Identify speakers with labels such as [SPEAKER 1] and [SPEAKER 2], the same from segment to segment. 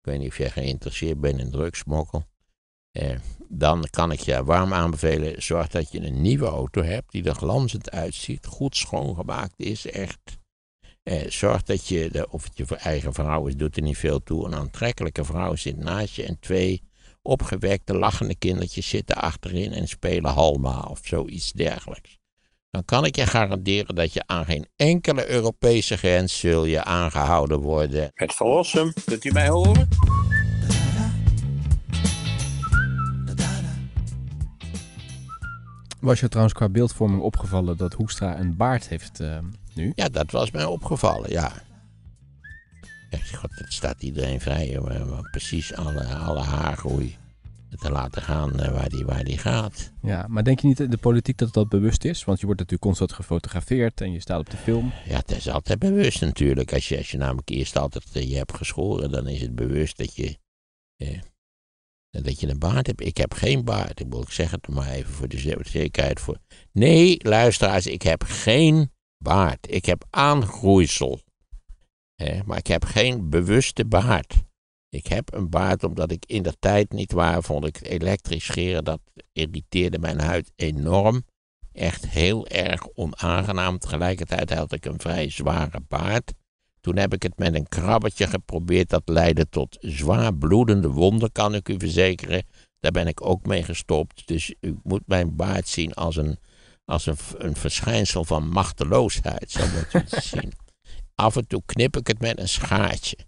[SPEAKER 1] Ik weet niet of jij geïnteresseerd bent in drugsmokkel. Eh, dan kan ik je warm aanbevelen, zorg dat je een nieuwe auto hebt die er glanzend uitziet, goed schoongemaakt is, echt. Eh, zorg dat je, de, of het je eigen vrouw is, doet er niet veel toe. Een aantrekkelijke vrouw zit naast je en twee opgewekte, lachende kindertjes zitten achterin en spelen halma of zoiets dergelijks dan kan ik je garanderen dat je aan geen enkele Europese grens zul je aangehouden worden. Het verlossen, kunt u mij horen?
[SPEAKER 2] Was je trouwens qua beeldvorming opgevallen dat Hoekstra een baard heeft eh,
[SPEAKER 1] nu? Ja, dat was mij opgevallen, ja. Echt, god, het staat iedereen vrij. maar Precies alle, alle haargroei te laten gaan eh, waar die, waar die gaat. Ja, maar denk je niet de politiek dat dat bewust is? Want je wordt natuurlijk constant gefotografeerd en je staat op de film. Ja, het is altijd bewust natuurlijk. Als je, als je namelijk eerst altijd eh, je hebt geschoren, dan is het bewust dat je, eh, dat je een baard hebt. Ik heb geen baard, ik wil ik zeggen het maar even voor de zekerheid. Voor... Nee, luisteraars, ik heb geen baard. Ik heb aangroeisel. hè maar ik heb geen bewuste baard. Ik heb een baard omdat ik in de tijd niet waar vond ik elektrisch scheren. Dat irriteerde mijn huid enorm. Echt heel erg onaangenaam. Tegelijkertijd had ik een vrij zware baard. Toen heb ik het met een krabbetje geprobeerd. Dat leidde tot zwaar bloedende wonden, kan ik u verzekeren. Daar ben ik ook mee gestopt. Dus u moet mijn baard zien als een, als een, een verschijnsel van machteloosheid. Zo moet het zien. Af en toe knip ik het met een schaartje.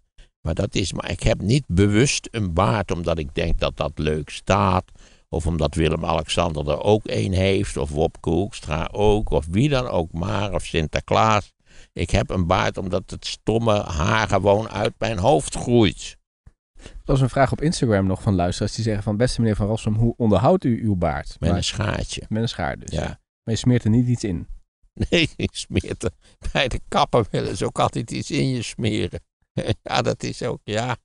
[SPEAKER 1] Maar, dat is, maar ik heb niet bewust een baard omdat ik denk dat dat leuk staat. Of omdat Willem-Alexander er ook een heeft. Of Wop Koekstra ook. Of wie dan ook maar. Of Sinterklaas. Ik heb een baard omdat het stomme haar gewoon uit mijn hoofd groeit.
[SPEAKER 2] Dat was een vraag op Instagram nog van luisteraars. Die zeggen van, beste meneer Van Rossum, hoe onderhoudt u uw baard? Met een
[SPEAKER 1] schaartje. Met een schaar dus. Ja. Maar je smeert er niet iets in. Nee, je smeert er. Bij de kappen willen ze ook altijd iets in je smeren. ja, dat is ook, ja.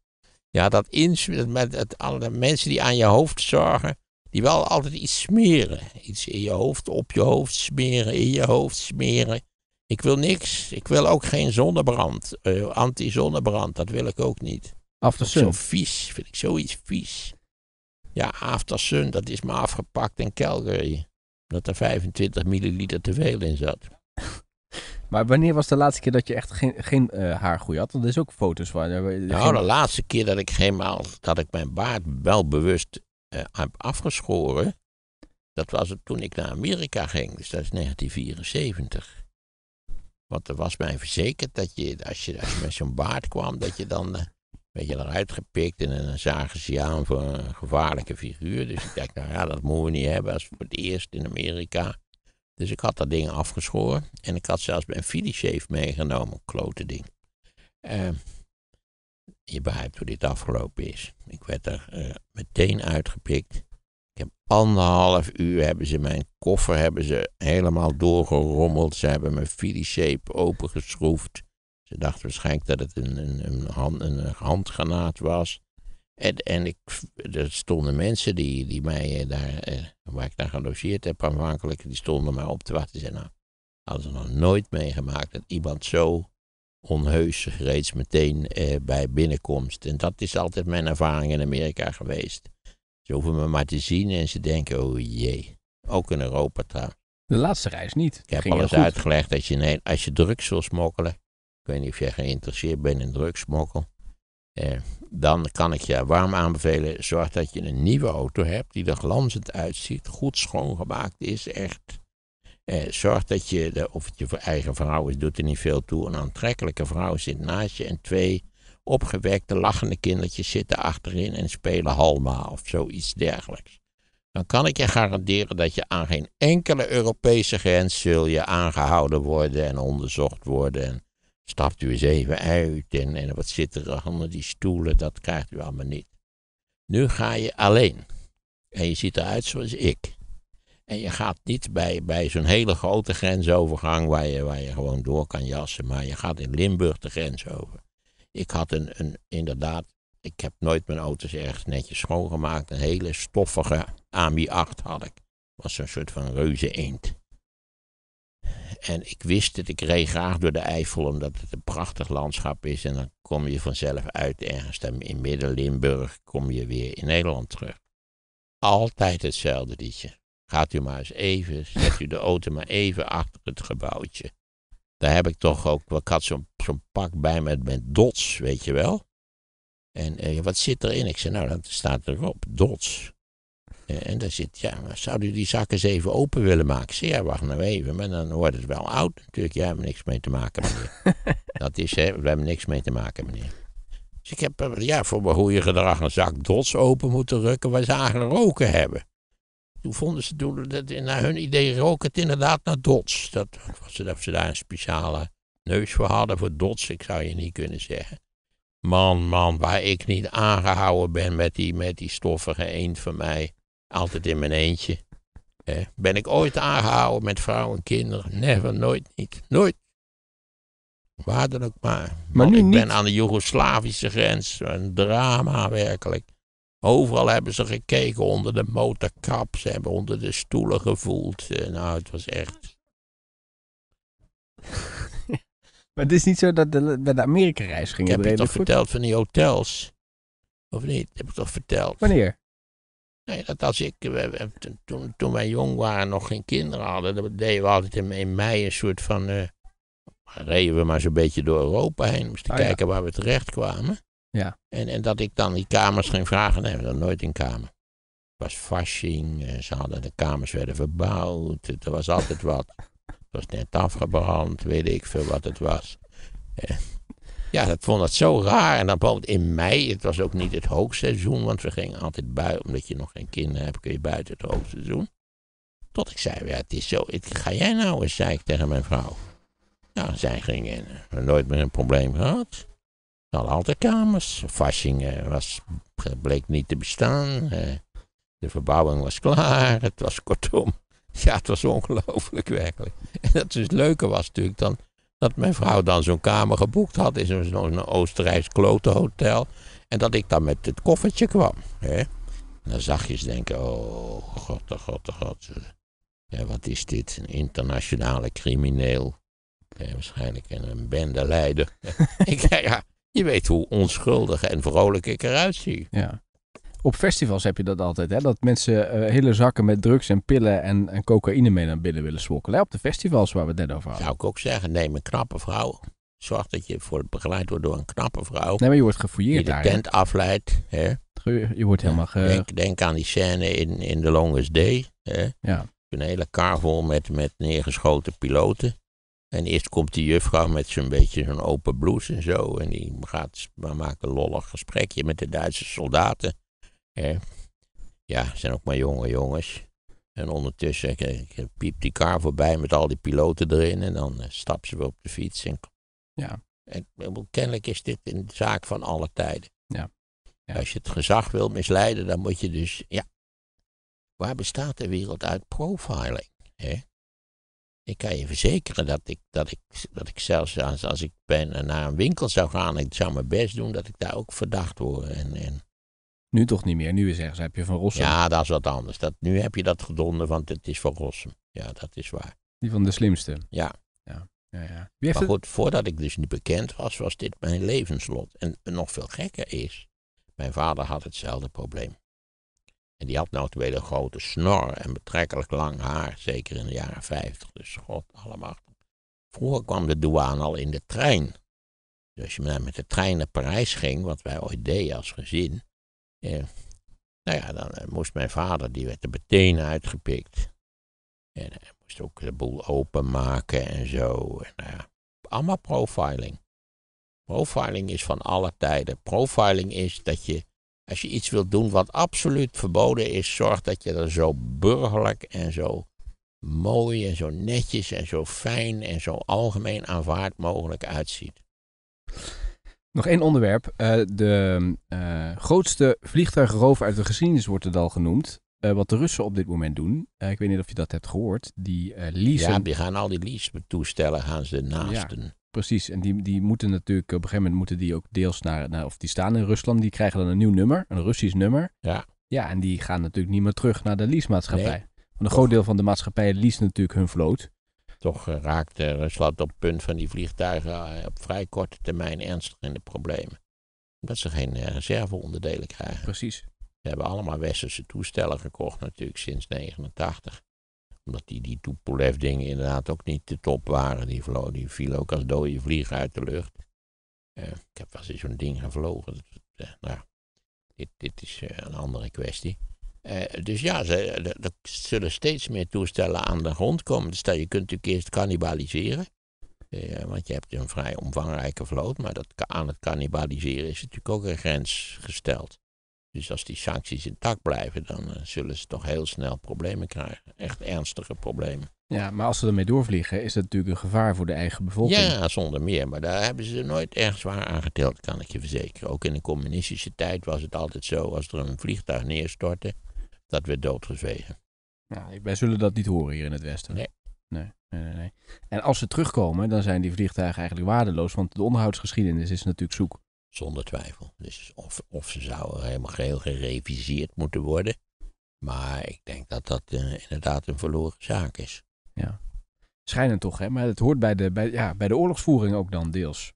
[SPEAKER 1] Ja, dat ins, met het, alle mensen die aan je hoofd zorgen, die wel altijd iets smeren. Iets in je hoofd, op je hoofd smeren, in je hoofd smeren. Ik wil niks. Ik wil ook geen zonnebrand. Uh, Anti-zonnebrand, dat wil ik ook niet. After Zo vies, vind ik zoiets vies. Ja, aftersun dat is me afgepakt in Calgary. dat er 25 milliliter te veel in zat. Maar wanneer was de laatste keer dat
[SPEAKER 2] je echt geen, geen
[SPEAKER 1] uh, haargroei had? er is ook foto's van. Eh, nou, de laatste keer dat ik helemaal, dat ik mijn baard wel bewust eh, heb afgeschoren, dat was het toen ik naar Amerika ging. Dus dat is 1974. Want er was mij verzekerd dat je, als je, als met zo'n baard kwam, dat je dan een beetje eruit gepikt. En dan zagen ze je aan voor een gevaarlijke figuur. Dus ik dacht, nou ja, dat moeten we niet hebben als voor het eerst in Amerika. Dus ik had dat ding afgeschoren. En ik had zelfs mijn filishave meegenomen. Klote ding. Ehm, je begrijpt hoe dit afgelopen is. Ik werd er eh, meteen uitgepikt. Ik heb anderhalf uur hebben ze mijn koffer hebben ze helemaal doorgerommeld. Ze hebben mijn filishape opengeschroefd. Ze dachten waarschijnlijk dat het een, een, een, hand, een handgranaat was. En, en ik, er stonden mensen die, die mij eh, daar, eh, waar ik daar gelogeerd heb aanvankelijk, die stonden mij op te wachten. Ze nou, hadden nog nooit meegemaakt dat iemand zo onheus reeds meteen eh, bij binnenkomst. En dat is altijd mijn ervaring in Amerika geweest. Ze hoeven me maar te zien en ze denken, oh jee. Ook in Europa trouwens.
[SPEAKER 2] De laatste reis
[SPEAKER 1] niet. Ik heb al eens uitgelegd dat je, nee, als je drugs wil smokkelen, ik weet niet of jij geïnteresseerd bent in smokkelen. Eh, dan kan ik je warm aanbevelen, zorg dat je een nieuwe auto hebt die er glanzend uitziet, goed schoongemaakt is, echt. Eh, zorg dat je, de, of het je eigen vrouw is, doet er niet veel toe, een aantrekkelijke vrouw zit naast je en twee opgewekte, lachende kindertjes zitten achterin en spelen halma of zoiets dergelijks. Dan kan ik je garanderen dat je aan geen enkele Europese grens zul je aangehouden worden en onderzocht worden. En Stapt u er even uit en, en wat zit er onder die stoelen, dat krijgt u allemaal niet. Nu ga je alleen. En je ziet eruit zoals ik. En je gaat niet bij, bij zo'n hele grote grensovergang waar je, waar je gewoon door kan jassen, maar je gaat in Limburg de grens over. Ik had een, een inderdaad, ik heb nooit mijn auto's ergens netjes schoongemaakt, een hele stoffige AMI 8 had ik. Was een soort van reuze eend. En ik wist dat ik reed graag door de Eifel omdat het een prachtig landschap is. En dan kom je vanzelf uit ergens in Midden-Limburg, kom je weer in Nederland terug. Altijd hetzelfde liedje. Gaat u maar eens even, zet u de auto maar even achter het gebouwtje. Daar heb ik toch ook, ik had zo'n pak bij me met dots, weet je wel. En eh, wat zit erin? Ik zei, nou, dat staat erop, dots. Eh, en dan zit, ja, zou u die zakken eens even open willen maken? Zeg, ja, wacht nou even, maar dan wordt het wel oud natuurlijk. Jij hebt niks mee te maken, meneer. dat is, hè, we hebben niks mee te maken, meneer. Dus ik heb, eh, ja, voor mijn goede gedrag een zak dots open moeten rukken waar ze aan roken hebben. Toen vonden ze, toen, dat, naar hun idee roken het inderdaad naar dots. Dat, was ze daar een speciale neus voor hadden, voor dots, ik zou je niet kunnen zeggen. Man, man, waar ik niet aangehouden ben met die, met die stoffige eend van mij. Altijd in mijn eentje. ben ik ooit aangehouden met vrouwen en kinderen? Never, nooit niet. Nooit. Waar dan ook maar. maar nu ik ben niet. aan de Joegoslavische grens. Een drama werkelijk. Overal hebben ze gekeken onder de motorkap. Ze hebben onder de stoelen gevoeld. Eh, nou, het was echt. maar het is niet zo dat de, bij de Amerika-reis ging. Ik heb je toch verteld van die hotels? Of niet? heb ik toch verteld? Wanneer? Nee, dat als ik, eh, toen, toen wij jong waren, nog geen kinderen hadden, dan deden we altijd in, in mei een soort van, uh, reden we maar zo'n beetje door Europa heen, om te ah, kijken waar we terecht kwamen. Ja. En, en dat ik dan die kamers ging vragen, nee, we hadden nooit een kamer. Het was fasching ze hadden, de kamers werden verbouwd, er was altijd wat. Het was net afgebrand, weet ik veel wat het was. Ja, dat vond dat zo raar. En dan bijvoorbeeld in mei, het was ook niet het hoogseizoen, want we gingen altijd buiten, omdat je nog geen kinderen hebt, kun je buiten het hoogseizoen. Tot ik zei, ja, het is zo, ga jij nou eens, zei ik tegen mijn vrouw. Ja, zij ging in. nooit meer een probleem gehad. We hadden altijd kamers. Vashing eh, was, bleek niet te bestaan. Eh, de verbouwing was klaar. Het was kortom. Ja, het was ongelooflijk werkelijk. En dat is het leuke was natuurlijk dan dat mijn vrouw dan zo'n kamer geboekt had in zo'n Oostenrijks klotenhotel. En dat ik dan met het koffertje kwam. Hè? En dan zachtjes denken, oh god, oh god, oh, god. Ja, wat is dit? Een internationale crimineel. waarschijnlijk een bende leider. ja, je weet hoe onschuldig en vrolijk ik eruit zie.
[SPEAKER 2] Ja. Op festivals heb je dat altijd, hè? dat mensen eh, hele zakken met drugs en
[SPEAKER 1] pillen en, en cocaïne mee naar binnen willen smokkelen. Op de festivals waar we het net over hadden. Zou ik ook zeggen, neem een knappe vrouw. Zorg dat je voor begeleid wordt door een knappe vrouw. Nee, maar je wordt gefouilleerd Die de tent afleid, afleidt.
[SPEAKER 2] Hè? Je, wordt helemaal...
[SPEAKER 1] Denk, aan die scène in, in The Longest Day. Hè? Ja. Een hele kar vol met, met neergeschoten piloten. En eerst komt die juffrouw met zo'n beetje zo'n open blouse en zo. En die gaat we maken een lollig gesprekje met de Duitse soldaten. Eh, ja, zijn ook maar jonge jongens. En ondertussen piep piept die car voorbij met al die piloten erin. En dan eh, stappen ze weer op de fiets. En, ja. En, kennelijk is dit een zaak van alle tijden. Ja. Als je het gezag wil misleiden, dan moet je dus. Ja. Waar bestaat de wereld uit profiling? Hè? Ik kan je verzekeren dat ik, dat ik, dat ik zelfs als, als ik ben, eh, naar een winkel zou gaan, ik zou mijn best doen dat ik daar ook verdacht word. En, en nu toch niet meer. Nu zeggen, ze heb je van Rossum. Ja, dat is wat anders. Dat, nu heb je dat gedonden, want het is van Rossum. Ja, dat is waar.
[SPEAKER 2] Die van de slimste.
[SPEAKER 1] Ja. ja. ja, ja. maar goed, voordat ik dus niet bekend was, was dit mijn levenslot. En nog veel gekker is, mijn vader had hetzelfde probleem. En die had nou een grote snor en betrekkelijk lang haar, zeker in de jaren 50. Dus god allemaal. Vroeger kwam de douane al in de trein. Dus als je met de trein naar Parijs ging, wat wij ooit deden als gezin, eh, nou ja, dan eh, moest mijn vader, die werd er meteen uitgepikt. En hij moest ook de boel openmaken en zo. En, nou ja, allemaal profiling. Profiling is van alle tijden. Profiling is dat je, als je iets wilt doen wat absoluut verboden is, zorg dat je er zo burgerlijk en zo mooi en zo netjes en zo fijn en zo algemeen aanvaard mogelijk uitziet. Nog één onderwerp. Eh, de uh,
[SPEAKER 2] grootste vliegtuigroof uit de geschiedenis wordt het al genoemd. Eh, wat de Russen op dit moment doen. ik weet niet of je dat hebt gehoord.
[SPEAKER 1] Die leasen. Ja, die gaan al die lease-toestellen gaan ze naasten. Ja,
[SPEAKER 2] precies. En die, die moeten natuurlijk op een gegeven moment moeten die ook deels naar, naar. Of die staan in Rusland. Die krijgen dan een nieuw nummer. Een Russisch nummer. Ja. Ja, en die gaan natuurlijk niet meer terug naar de leasemaatschappij. Nee. Want een groot deel van de maatschappij leasen natuurlijk hun vloot.
[SPEAKER 1] Toch eh, raakte Rusland eh, op het punt van die vliegtuigen eh, op vrij korte termijn ernstig in de problemen. Omdat ze geen reserveonderdelen krijgen. Precies. Ze hebben allemaal westerse toestellen gekocht natuurlijk sinds 89. Omdat die, die Tupolev-dingen inderdaad ook niet de top waren. Die, vlo die vielen ook als dode vliegen uit de lucht. ik heb wel eens zo'n ding gevlogen. nou, dit, dit is een andere kwestie. Eh, dus ja, er eh, zullen steeds meer toestellen aan de grond komen. Dus je kunt natuurlijk eerst cannibaliseren. Eh, want je hebt een vrij omvangrijke vloot, maar dat, aan het cannibaliseren is natuurlijk ook een grens gesteld. Dus als die sancties intact blijven, dan zullen ze toch heel snel problemen krijgen. Echt ernstige problemen. Ja, maar als ze ermee doorvliegen, is dat natuurlijk een gevaar voor de eigen bevolking. Ja, zonder meer. Maar daar hebben ze nooit erg zwaar aan geteld, kan ik je verzekeren. Ook in de communistische tijd was het altijd zo, als er een vliegtuig neerstortte, dat werd doodgezwegen. Nou, wij
[SPEAKER 2] zullen dat niet horen hier in het Westen. Nee. Nee, nee, nee, nee. En als ze terugkomen, dan zijn die vliegtuigen
[SPEAKER 1] eigenlijk waardeloos, want de onderhoudsgeschiedenis is natuurlijk zoek. Zonder twijfel. Dus of, of ze zouden helemaal geheel gereviseerd moeten worden. Maar ik denk dat dat eh, inderdaad een verloren zaak is.
[SPEAKER 2] Ja. Schijnend toch, hè? Maar het hoort bij de, bij, ja, bij de oorlogsvoering
[SPEAKER 1] ook dan deels.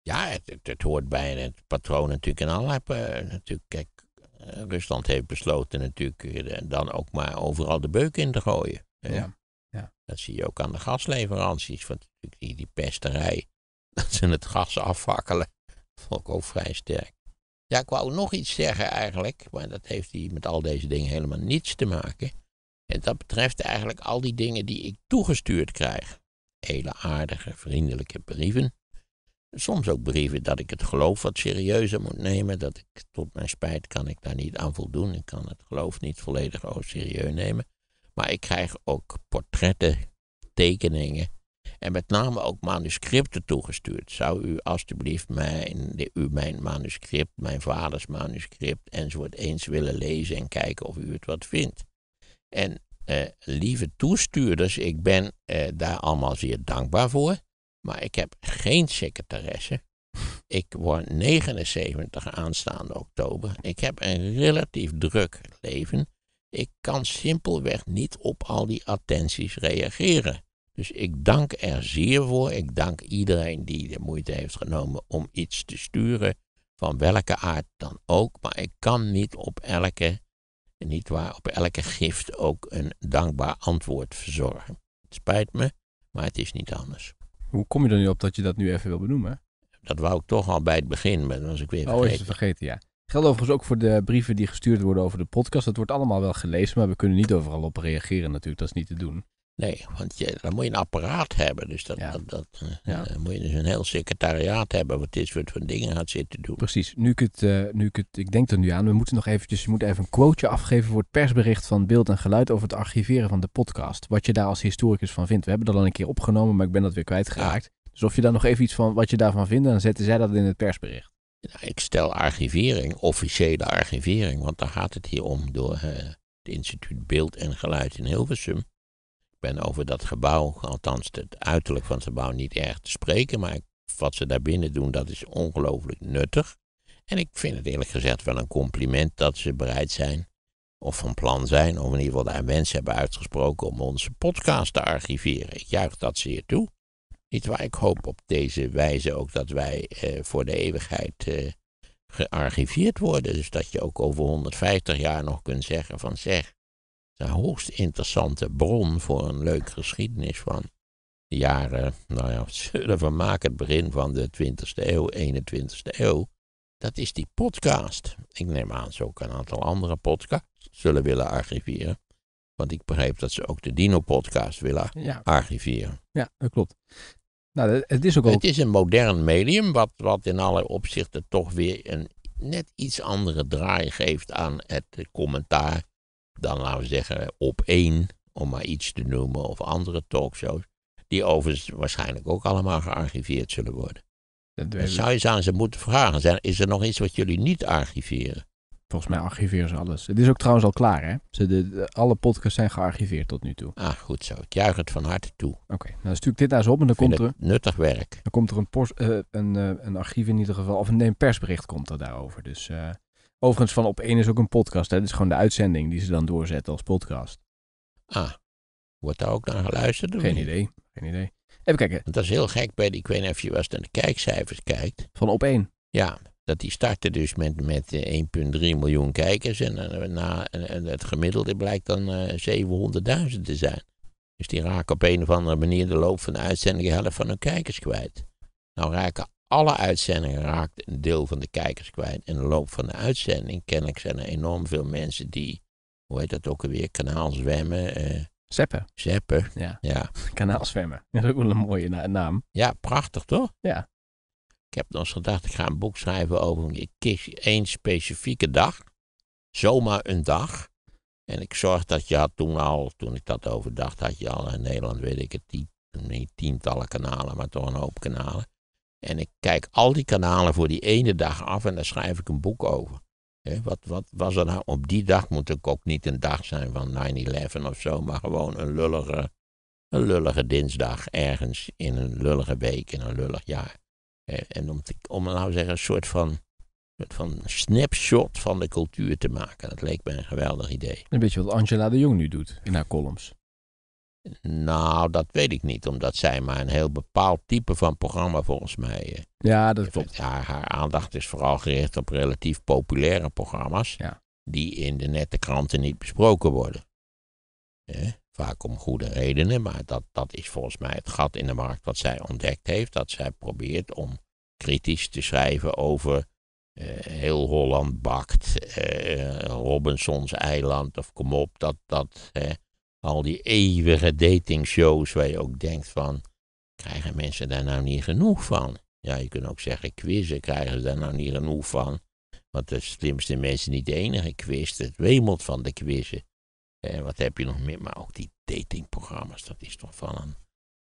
[SPEAKER 1] Ja, het, het, hoort bij het patroon natuurlijk in allerlei... Eh, natuurlijk, kijk, eh, Rusland heeft besloten natuurlijk eh, dan ook maar overal de beuk in te gooien. Ja. ja. Dat zie je ook aan de gasleveranties. Want die, die pesterij, dat ze het gas afvakkelen, vond ook vrij sterk. Ja, ik wou nog iets zeggen eigenlijk, maar dat heeft die, met al deze dingen helemaal niets te maken. En dat betreft eigenlijk al die dingen die ik toegestuurd krijg. Hele aardige, vriendelijke brieven. Soms ook brieven dat ik het geloof wat serieuzer moet nemen. Dat ik, tot mijn spijt, kan ik daar niet aan voldoen. Ik kan het geloof niet volledig serieus nemen. Maar ik krijg ook portretten, tekeningen en met name ook manuscripten toegestuurd. Zou u alstublieft mijn, u mijn manuscript, mijn vaders manuscript enzovoort eens willen lezen en kijken of u het wat vindt? En eh, lieve toestuurders, ik ben eh, daar allemaal zeer dankbaar voor. Maar ik heb geen secretaresse. Ik word 79 aanstaande oktober. Ik heb een relatief druk leven. Ik kan simpelweg niet op al die attenties reageren. Dus ik dank er zeer voor. Ik dank iedereen die de moeite heeft genomen om iets te sturen, van welke aard dan ook. Maar ik kan niet op elke, niet waar, op elke gift ook een dankbaar antwoord verzorgen. Het spijt me, maar het is niet anders. Hoe kom je er nu op dat je dat nu even wil benoemen? Dat wou ik toch al bij het begin, maar dat was ik weer vergeten. Oh, is het vergeten, ja.
[SPEAKER 2] Geldt overigens ook voor de brieven die gestuurd worden over de podcast. Dat wordt allemaal wel gelezen, maar we kunnen niet overal op
[SPEAKER 1] reageren natuurlijk. Dat is niet te doen. Nee, want je, dan moet je een apparaat hebben. Dus dat, dat, eh, ja. Eh, dan moet je dus een heel secretariaat hebben wat dit soort van dingen gaat zitten doen.
[SPEAKER 2] Precies. Nu ik, het, eh, nu ik het, ik denk er nu aan, we moeten nog eventjes, je moet even een quoteje afgeven voor het persbericht van Beeld en Geluid over het archiveren van de podcast. Wat je daar als historicus van vindt. We hebben dat al een keer opgenomen, maar ik ben dat weer kwijtgeraakt. Ja. Dus of je daar nog even iets van, wat je daarvan vindt, dan zetten zij dat in het persbericht.
[SPEAKER 1] ik stel archivering, officiële archivering, want daar gaat het hier om door het instituut Beeld en Geluid in Hilversum ik ben over dat gebouw, althans het uiterlijk van het gebouw, niet erg te spreken. Maar wat ze daarbinnen doen, dat is ongelooflijk nuttig. En ik vind het eerlijk gezegd wel een compliment dat ze bereid zijn, of van plan zijn, of in ieder geval daar wensen hebben uitgesproken om onze podcast te archiveren. Ik juich dat zeer toe. Niet waar, ik hoop op deze wijze ook dat wij eh, voor de eeuwigheid eh, gearchiveerd worden. Dus dat je ook over 150 jaar nog kunt zeggen van zeg, een hoogst interessante bron voor een leuk geschiedenis van de jaren, nou ja, zullen we maken, het begin van de 20e eeuw, 21e eeuw. Dat is die podcast. Ik neem aan, ze ook een aantal andere podcasts zullen willen archiveren. Want ik begrijp dat ze ook de Dino-podcast willen archiveren.
[SPEAKER 2] Ja, dat klopt. Nou,
[SPEAKER 1] het is ook Het is een modern medium, wat, wat in alle opzichten toch weer een net iets andere draai geeft aan het commentaar dan laten we zeggen op één, om maar iets te noemen, of andere talkshows, die overigens waarschijnlijk ook allemaal gearchiveerd zullen worden. Dat, zou je ze aan ze moeten vragen. Zijn, is er nog iets wat jullie niet archiveren?
[SPEAKER 2] Volgens mij archiveren ze alles. Het is ook trouwens al klaar, hè? Ze alle podcasts zijn gearchiveerd tot nu toe. Ah, goed zo. Ik juich het van harte toe. Oké, nou dan stuur dit naar ze op en dan komt er... nuttig werk. Dan komt er een, pos, eh, een, eh, een archief in ieder geval, of een, een persbericht komt er daarover. Dus eh, Overigens, van op één is ook een podcast. Dat is gewoon de uitzending die ze dan doorzetten als podcast.
[SPEAKER 1] Ah, wordt daar ook naar geluisterd? Geen idee, geen idee. Even kijken. dat is heel gek bij die, ik weet niet of je wel naar de kijkcijfers kijkt. Van op één? Ja, dat die starten dus met, met 1,3 eh, miljoen kijkers. En, eh, na, en het gemiddelde blijkt dan 700.000 eh, te zijn. Dus die raken op een of andere manier de loop van de uitzending de helft van hun kijkers kwijt. Nou raken alle uitzendingen raakt een deel van de kijkers kwijt. In de loop van de uitzending, kennelijk zijn er enorm veel mensen die, hoe heet dat ook alweer, kanaal zwemmen. Eh, zeppen. Zeppen. Ja. ja. Kanaal zwemmen. Dat is ook wel een mooie naam. Ja, prachtig toch? Ja. Ik heb nog eens gedacht, ik ga een boek schrijven over. Ik kies één specifieke dag. Zomaar een dag. En ik zorg dat je had toen al, toen ik dat overdacht, had je al in Nederland, weet ik het, niet tientallen kanalen, maar toch een hoop kanalen. En ik kijk al die kanalen voor die ene dag af en daar schrijf ik een boek over. wat, wat, was er nou? Op die dag moet ik ook niet een dag zijn van 9-11 of zo, maar gewoon een lullige, een lullige dinsdag ergens in een lullige week, in een lullig jaar. en om, te, om nou zeggen, een soort van, soort van snapshot van de cultuur te maken. Dat leek me een geweldig idee.
[SPEAKER 2] Een beetje wat Angela de Jong nu doet in haar
[SPEAKER 1] columns. Nou, dat weet ik niet, omdat zij maar een heel bepaald type van programma volgens mij. Eh, ja, dat klopt. Haar, aandacht is vooral gericht op relatief populaire programma's, die in de nette kranten niet besproken worden. Eh, vaak om goede redenen, maar dat, dat is volgens mij het gat in de markt wat zij ontdekt heeft, dat zij probeert om kritisch te schrijven over eh, heel Holland bakt, Robinsons eiland of kom op, dat, dat, al die eeuwige datingshows waar je ook denkt van, krijgen mensen daar nou niet genoeg van? Ja, je kunt ook zeggen quizzen, krijgen ze daar nou niet genoeg van? Want de slimste mensen niet de enige quiz, het wemelt van de quizzen. En eh, wat heb je nog meer? Maar ook die datingprogramma's, dat is toch van een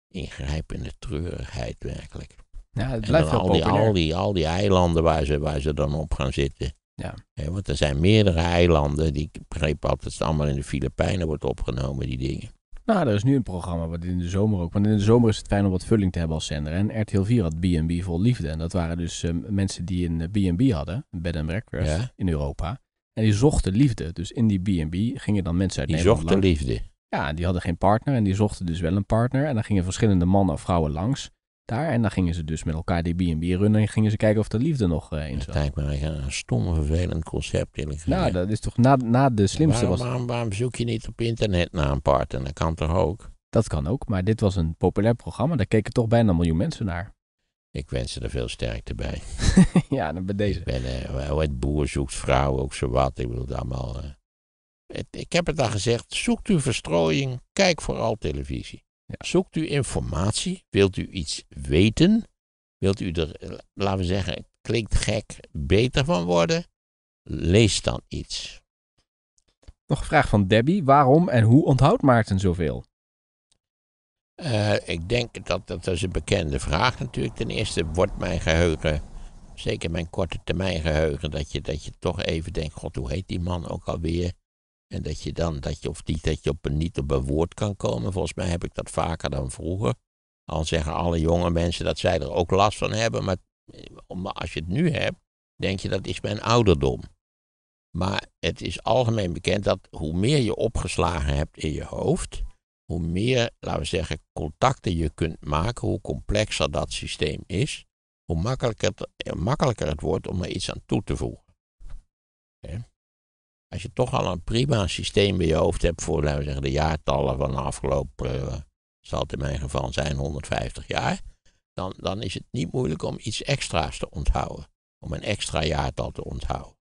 [SPEAKER 1] ingrijpende treurigheid werkelijk. Ja, het blijft en dan al, die, al, die, al die eilanden waar ze, waar ze dan op gaan zitten. Ja. want er zijn meerdere eilanden, die ik dat altijd, allemaal in de Filipijnen wordt opgenomen, die dingen.
[SPEAKER 2] Nou, er is nu een programma wat in de zomer ook. Want in de zomer is het fijn om wat vulling te hebben als zender. En RTL 4 had B&B vol liefde. En dat waren dus ehm, mensen die een B&B eh, hadden, een bed and breakfast, in Europa. En die zochten liefde. Dus in die B&B gingen dan mensen uit die Nederland Die zochten liefde? Ja, die hadden geen partner en die zochten dus wel een partner. En dan gingen verschillende mannen of vrouwen langs daar. En
[SPEAKER 1] dan gingen ze dus met elkaar die B&B runnen en gingen ze kijken of de liefde nog uh, in zat. Kijk maar, ja, een stom vervelend concept. Eerlijk nou, dat
[SPEAKER 2] is toch na, na de slimste waarom,
[SPEAKER 1] was... Waarom, zoek je niet op internet naar een partner? Dat kan toch ook?
[SPEAKER 2] Dat kan ook, maar dit was een populair programma. Daar keken toch bijna een miljoen mensen naar.
[SPEAKER 1] Ik wens ze er veel sterkte bij. ja, dan bij deze. Ik ben, eh, het boer zoekt vrouw, ook zo wat. Ik bedoel, allemaal... Eh, ik heb het al gezegd, zoekt u verstrooiing, kijk vooral televisie. Zoekt u informatie? Wilt u iets weten? Wilt u er, laten we zeggen, klinkt gek, beter van worden? Lees dan iets. Nog een vraag van Debbie.
[SPEAKER 2] Waarom en hoe onthoudt Maarten zoveel?
[SPEAKER 1] Eh, ik denk dat dat is een bekende vraag natuurlijk. Ten eerste wordt mijn geheugen, zeker mijn korte termijn geheugen, dat je, dat je toch even denkt, god, hoe heet die man ook alweer? En dat je dan, dat je, of niet, dat je op, niet op een woord kan komen. Volgens mij heb ik dat vaker dan vroeger. Al zeggen alle jonge mensen dat zij er ook last van hebben. Eh, maar, als je het nu hebt, denk je dat is mijn ouderdom. Maar het is algemeen bekend dat hoe meer je opgeslagen hebt in je hoofd, hoe meer, laten we zeggen, contacten je kunt maken, hoe complexer dat systeem is, hoe makkelijker het, eh, makkelijker het wordt om er iets aan toe te voegen. Als je toch al een prima systeem bij je hoofd hebt voor laten we zeggen, de jaartallen van de afgelopen, eh, zal het in mijn geval zijn, 150 jaar, dan, dan is het niet moeilijk om iets extra's te onthouden. Om een extra jaartal te onthouden.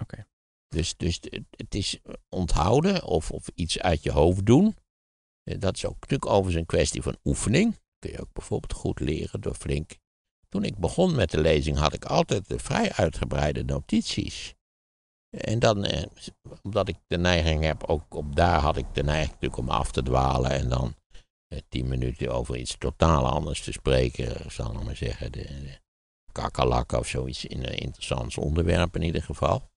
[SPEAKER 1] Oké. Dus, dus het is onthouden of, of iets uit je hoofd doen. Eh, dat is ook natuurlijk overigens een kwestie van oefening. Kun je ook bijvoorbeeld goed leren door flink. Toen ik begon met de lezing had ik altijd vrij uitgebreide notities. En dan, eh, omdat ik de neiging heb, ook op daar had ik de neiging natuurlijk om af te dwalen en dan eh, tien minuten over iets totaal anders te spreken, eh, zal ik maar zeggen, de, de of zoiets, in een eh, interessants onderwerp in ieder geval.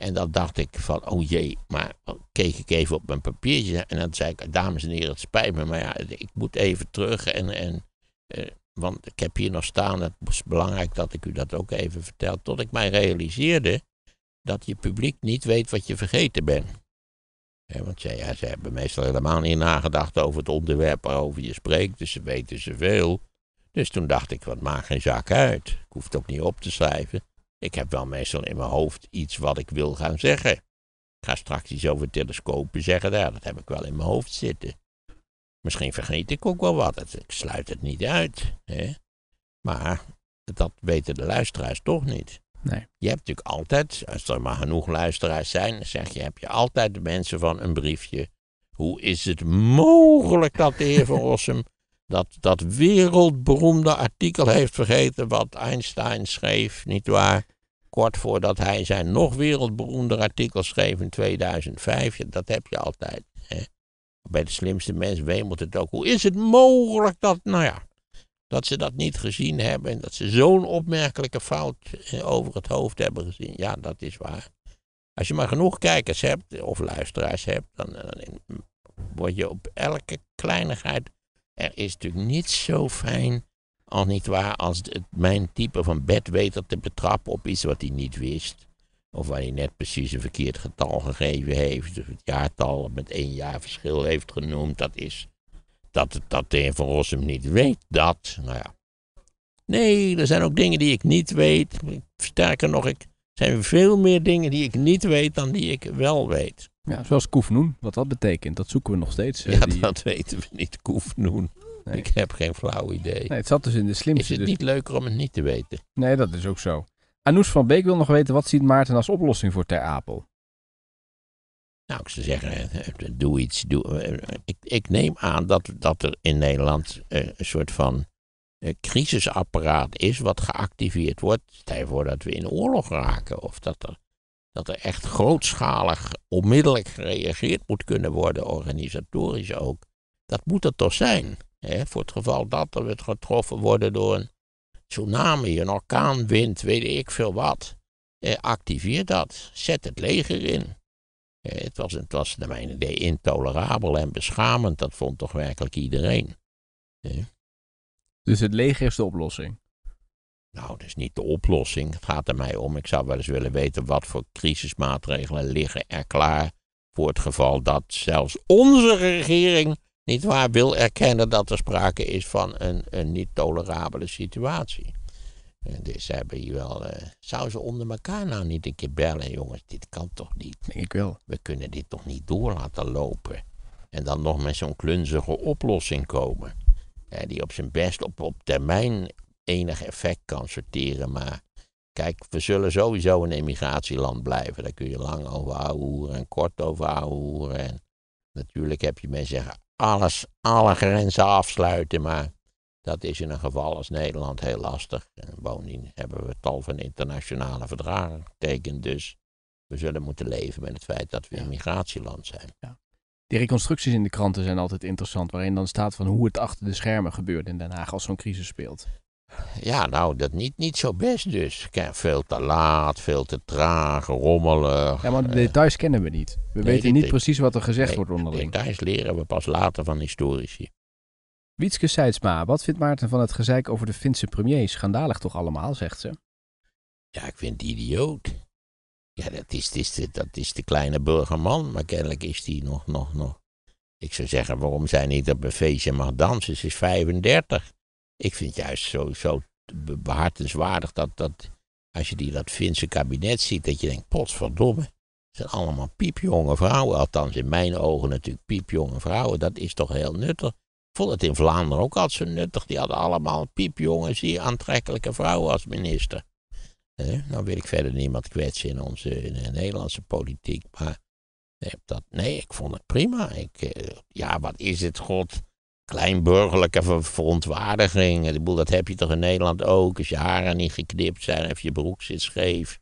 [SPEAKER 1] En dan dacht ik van, oh jee, maar keek ik even op mijn papiertje en dan zei ik, dames en heren, het spijt me, maar ja, ik moet even terug en, en eh, want ik heb hier nog staan, het is belangrijk dat ik u dat ook even vertel, tot ik mij realiseerde dat je publiek niet weet wat je vergeten bent. want ze, hebben meestal helemaal niet nagedacht over het onderwerp waarover je spreekt, dus ze weten veel. Dus toen dacht ik, wat maakt geen zaak uit. Ik hoef het ook niet op te schrijven. Ik heb wel meestal in mijn hoofd iets wat ik wil gaan zeggen. Ik ga straks iets over telescopen zeggen, ja, dat heb ik wel in mijn hoofd zitten. Misschien vergeet ik ook wel wat, ik sluit het niet uit. Maar dat weten de luisteraars toch niet. Nee. Je hebt natuurlijk altijd, als er maar genoeg luisteraars zijn, zeg je, heb je altijd de mensen van een briefje. Hoe is het mogelijk dat de heer Van Rossum dat, dat wereldberoemde artikel heeft vergeten wat Einstein schreef, nietwaar? Kort voordat hij zijn nog wereldberoemder artikel schreef in 2005. Dat heb je altijd. Hè? Bij de slimste mensen wemelt het ook. Hoe is het mogelijk dat, nou ja, dat ze dat niet gezien hebben en dat ze zo'n opmerkelijke fout eh, over het hoofd hebben gezien. Ja, dat is waar. Als je maar genoeg kijkers hebt of luisteraars hebt, dan, eh, dan word je op elke kleinigheid. Er is natuurlijk niets zo fijn als niet waar als mijn type van bedweter te betrappen op iets wat hij niet wist. Of waar hij net precies een verkeerd getal gegeven heeft. Of het jaartal met één jaar verschil heeft genoemd. Dat is dat, dat de heer Van Rossum niet weet dat. Nou ja. Nee, er zijn ook dingen die ik niet weet. Sterker nog, ik, er zijn veel meer dingen die ik niet weet dan die ik wel weet. Ja, zoals Koefnoen, wat dat betekent, dat zoeken we nog
[SPEAKER 2] steeds. Eh, ja, dat weten we niet, Koefnoen. Ik heb geen flauw idee. Nee, het zat dus in de slimste.
[SPEAKER 1] Is het dus- niet leuker om het niet te weten?
[SPEAKER 2] Nee, dat is ook zo. Anoes van Beek wil nog weten, wat ziet Maarten als
[SPEAKER 1] oplossing voor Ter Apel? Nou, ik zou zeggen, eh, doe iets. Doe, eh, ik, ik, neem aan dat, dat er in Nederland eh, een soort van crisisapparaat is wat geactiveerd wordt. Stel voor dat we in oorlog raken of dat er, dat er echt grootschalig onmiddellijk gereageerd moet kunnen worden, organisatorisch ook. Dat moet er toch zijn? Hè? Voor het geval dat we getroffen worden door een tsunami, een orkaanwind, weet ik veel wat. Eh, activeer dat. Zet het leger in. Eh, het was, het was naar mijn idee intolerabel en beschamend. Dat vond toch werkelijk iedereen. Eh? Dus het leger is de oplossing? Nou, dat is niet de oplossing. Het gaat er mij om. Ik zou wel eens willen weten wat voor crisismaatregelen liggen er klaar voor het geval dat zelfs onze regering niet waar wil erkennen dat er sprake is van een, een niet tolerabele situatie. Eh, dus ze hebben hier wel. Eh, zouden ze onder elkaar nou niet een keer bellen, jongens? Dit kan toch niet? ik wel. We kunnen dit toch niet door laten lopen? En dan nog met zo'n klunzige oplossing komen. Eh, die op zijn best op, op termijn enig effect kan sorteren. Maar kijk, we zullen sowieso een emigratieland blijven. Daar kun je lang over houden en kort over houden. En natuurlijk heb je mensen zeggen: alles, alle grenzen afsluiten. Maar dat is in een geval als Nederland heel lastig. En bovendien hebben we tal van internationale verdragen getekend. Dus we zullen moeten leven met het feit dat we een migratieland zijn. Ja.
[SPEAKER 2] Die reconstructies in de kranten zijn altijd interessant, waarin dan staat van hoe het achter de schermen gebeurt in Den Haag als zo'n crisis speelt.
[SPEAKER 1] Ja, nou, dat niet, niet zo best dus. Veel te laat, veel te traag, rommelig. Ja, maar de eh, details kennen we niet. We weten niet precies wat er gezegd wordt onderling. De details leren we pas later van historici.
[SPEAKER 2] Wietske Seidsma, wat vindt Maarten van het gezeik over de Finse premier? Schandalig toch allemaal, zegt ze.
[SPEAKER 1] Ja, ik vind die idioot. Ja, dat is, is de, dat is de kleine burgerman, maar kennelijk is die nog, nog, nog. Ik zou zeggen, waarom zij niet op een feestje mag dansen? Ze is 35. Ik vind juist zo, zo behartenswaardig dat, dat als je die, dat Finse kabinet ziet, dat je denkt, potverdomme. Het zijn allemaal piepjonge vrouwen, althans in mijn ogen natuurlijk piepjonge vrouwen. Dat is toch heel nuttig vond het in Vlaanderen ook al zo nuttig. Die hadden allemaal piepjongens die aantrekkelijke vrouwen als minister. Eh, nou wil ik verder niemand kwetsen in onze in de Nederlandse politiek, maar nee, dat, nee, ik vond het prima. Ik, eh, ja, wat is het, god? Kleinburgerlijke verontwaardiging. dat heb je toch in Nederland ook? Als je haren niet geknipt zijn of je broek zit scheef,